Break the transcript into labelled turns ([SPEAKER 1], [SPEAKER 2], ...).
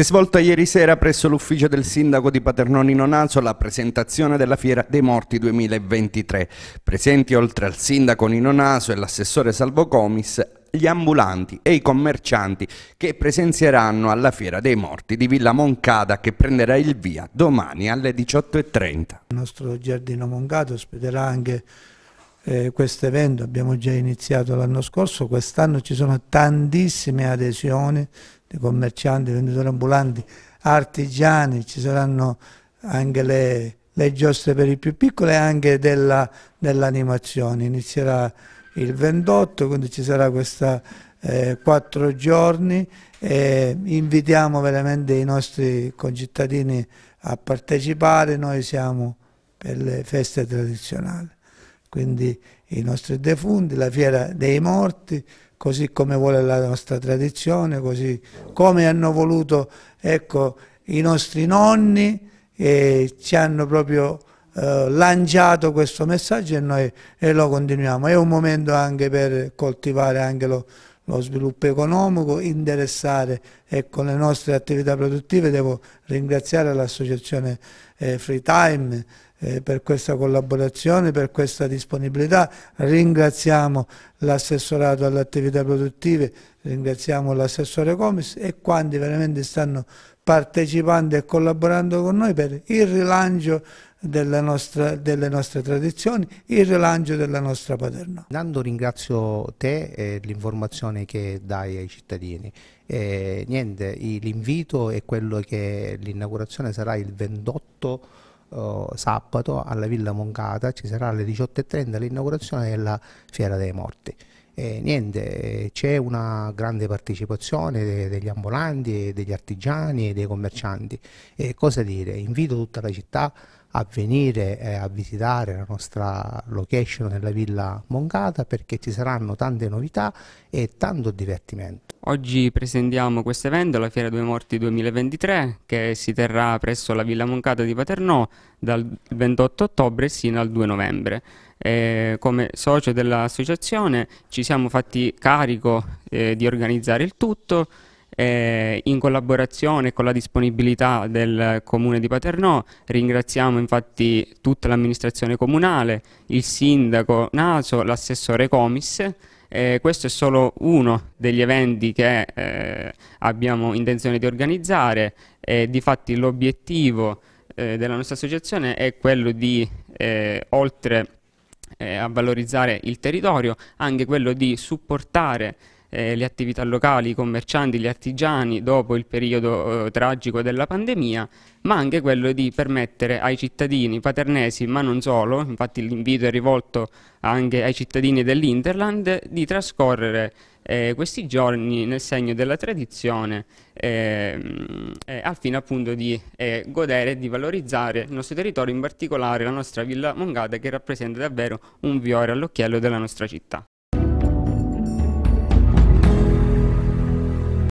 [SPEAKER 1] Si è svolta ieri sera presso l'ufficio del sindaco di Paternò Nino Naso la presentazione della Fiera dei Morti 2023. Presenti oltre al sindaco Nino Naso e l'assessore Salvo Comis gli ambulanti e i commercianti che presenzieranno alla Fiera dei Morti di Villa Moncada che prenderà il via domani alle 18.30.
[SPEAKER 2] Il nostro giardino Moncada ospiterà anche eh, questo evento, abbiamo già iniziato l'anno scorso, quest'anno ci sono tantissime adesioni di commercianti, venditori ambulanti, artigiani, ci saranno anche le, le giostre per i più piccoli e anche dell'animazione. Inizierà il 28, quindi ci sarà questa eh, quattro giorni e invitiamo veramente i nostri concittadini a partecipare, noi siamo per le feste tradizionali quindi i nostri defunti, la fiera dei morti, così come vuole la nostra tradizione, così come hanno voluto ecco, i nostri nonni e ci hanno proprio eh, lanciato questo messaggio e noi e lo continuiamo. È un momento anche per coltivare anche lo, lo sviluppo economico, interessare ecco, le nostre attività produttive. Devo ringraziare l'associazione eh, Free eh, per questa collaborazione, per questa disponibilità. Ringraziamo l'assessorato alle attività produttive, ringraziamo l'assessore Comis e quanti veramente stanno partecipando e collaborando con noi per il rilancio delle nostre, delle nostre, tradizioni, il rilancio della nostra paterna.
[SPEAKER 1] Nando ringrazio te e l'informazione che dai ai cittadini. E, niente, l'invito è quello che l'inaugurazione sarà il 28 sabato alla Villa Moncata, ci sarà alle 18.30 l'inaugurazione della Fiera dei Morti e niente, c'è una grande partecipazione degli ambulanti, degli artigiani e dei commercianti. E cosa dire, invito tutta la città a venire eh, a visitare la nostra location nella Villa Mongata perché ci saranno tante novità e tanto divertimento.
[SPEAKER 3] Oggi presentiamo questo evento, la Fiera Due Morti 2023, che si terrà presso la Villa Moncata di Paternò dal 28 ottobre sino al 2 novembre. Eh, come socio dell'associazione ci siamo fatti carico eh, di organizzare il tutto, eh, in collaborazione con la disponibilità del comune di Paternò ringraziamo infatti tutta l'amministrazione comunale, il sindaco Naso, l'assessore Comis eh, questo è solo uno degli eventi che eh, abbiamo intenzione di organizzare e eh, difatti l'obiettivo eh, della nostra associazione è quello di, eh, oltre eh, a valorizzare il territorio, anche quello di supportare eh, le attività locali, i commercianti, gli artigiani dopo il periodo eh, tragico della pandemia, ma anche quello di permettere ai cittadini paternesi, ma non solo, infatti l'invito è rivolto anche ai cittadini dell'Interland, di trascorrere eh, questi giorni nel segno della tradizione ehm, eh, al fine appunto di eh, godere e di valorizzare il nostro territorio, in particolare la nostra Villa Mongata che rappresenta davvero un viore all'occhiello della nostra città.